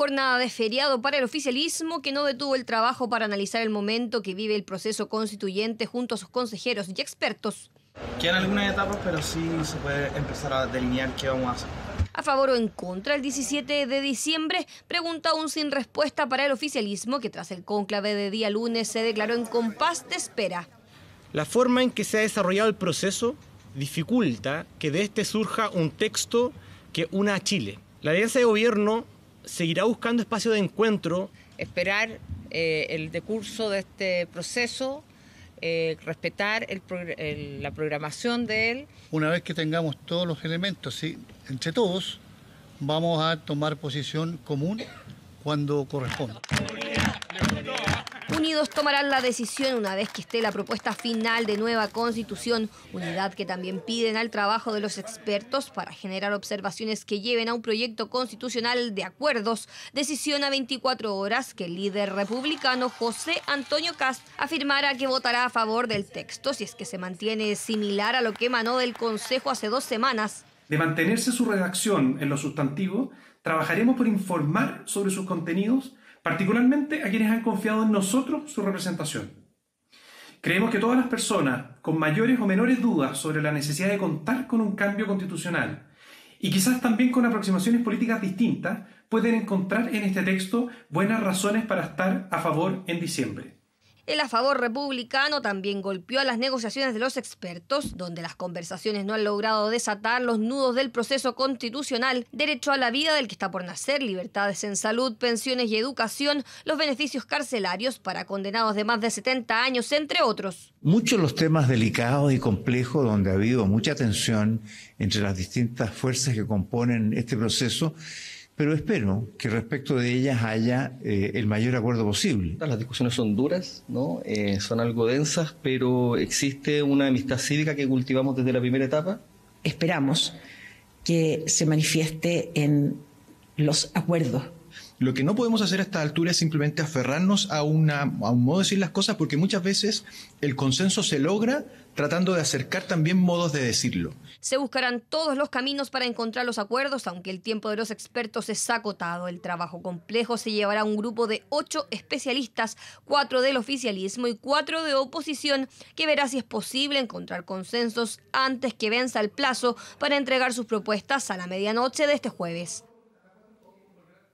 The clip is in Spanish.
jornada de feriado para el oficialismo que no detuvo el trabajo para analizar el momento que vive el proceso constituyente junto a sus consejeros y expertos. Quedan algunas etapas, pero sí se puede empezar a delinear qué vamos a hacer. A favor o en contra, el 17 de diciembre, pregunta aún sin respuesta para el oficialismo que tras el cónclave de día lunes se declaró en compás de espera. La forma en que se ha desarrollado el proceso dificulta que de este surja un texto que una a Chile. La alianza de gobierno seguirá buscando espacio de encuentro. Esperar eh, el decurso de este proceso, eh, respetar la programación de él. Una vez que tengamos todos los elementos, ¿sí? entre todos, vamos a tomar posición común cuando corresponda. Unidos tomarán la decisión una vez que esté la propuesta final de nueva constitución, unidad que también piden al trabajo de los expertos para generar observaciones que lleven a un proyecto constitucional de acuerdos. Decisión a 24 horas que el líder republicano José Antonio Cast afirmara que votará a favor del texto si es que se mantiene similar a lo que emanó del Consejo hace dos semanas. De mantenerse su redacción en lo sustantivo, trabajaremos por informar sobre sus contenidos particularmente a quienes han confiado en nosotros su representación. Creemos que todas las personas con mayores o menores dudas sobre la necesidad de contar con un cambio constitucional y quizás también con aproximaciones políticas distintas pueden encontrar en este texto buenas razones para estar a favor en diciembre. El a favor republicano también golpeó a las negociaciones de los expertos, donde las conversaciones no han logrado desatar los nudos del proceso constitucional, derecho a la vida del que está por nacer, libertades en salud, pensiones y educación, los beneficios carcelarios para condenados de más de 70 años, entre otros. Muchos los temas delicados y complejos donde ha habido mucha tensión entre las distintas fuerzas que componen este proceso pero espero que respecto de ellas haya eh, el mayor acuerdo posible. Las discusiones son duras, ¿no? Eh, son algo densas, pero existe una amistad cívica que cultivamos desde la primera etapa. Esperamos que se manifieste en los acuerdos lo que no podemos hacer a esta altura es simplemente aferrarnos a, una, un modo de decir las cosas, porque muchas veces el consenso se logra tratando de acercar también modos de decirlo. Se buscarán todos los caminos para encontrar los acuerdos, aunque el tiempo de los expertos es acotado. El trabajo complejo se llevará a un grupo de ocho especialistas, cuatro del oficialismo y cuatro de oposición, que verá si es posible encontrar consensos antes que venza el plazo para entregar sus propuestas a la medianoche de este jueves.